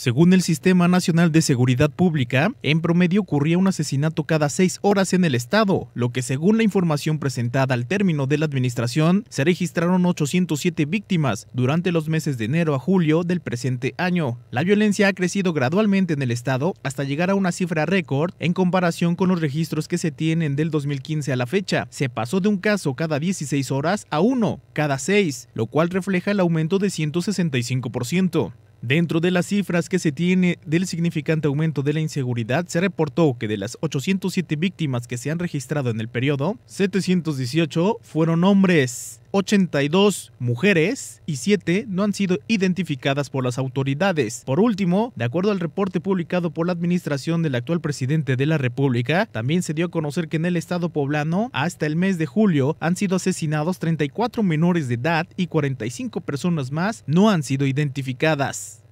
Según el Sistema Nacional de Seguridad Pública, en promedio ocurría un asesinato cada seis horas en el estado, lo que según la información presentada al término de la administración, se registraron 807 víctimas durante los meses de enero a julio del presente año. La violencia ha crecido gradualmente en el estado hasta llegar a una cifra récord en comparación con los registros que se tienen del 2015 a la fecha. Se pasó de un caso cada 16 horas a uno cada seis, lo cual refleja el aumento de 165%. Dentro de las cifras que se tiene del significante aumento de la inseguridad, se reportó que de las 807 víctimas que se han registrado en el periodo, 718 fueron hombres. 82 mujeres y 7 no han sido identificadas por las autoridades. Por último, de acuerdo al reporte publicado por la administración del actual presidente de la República, también se dio a conocer que en el estado poblano, hasta el mes de julio, han sido asesinados 34 menores de edad y 45 personas más no han sido identificadas.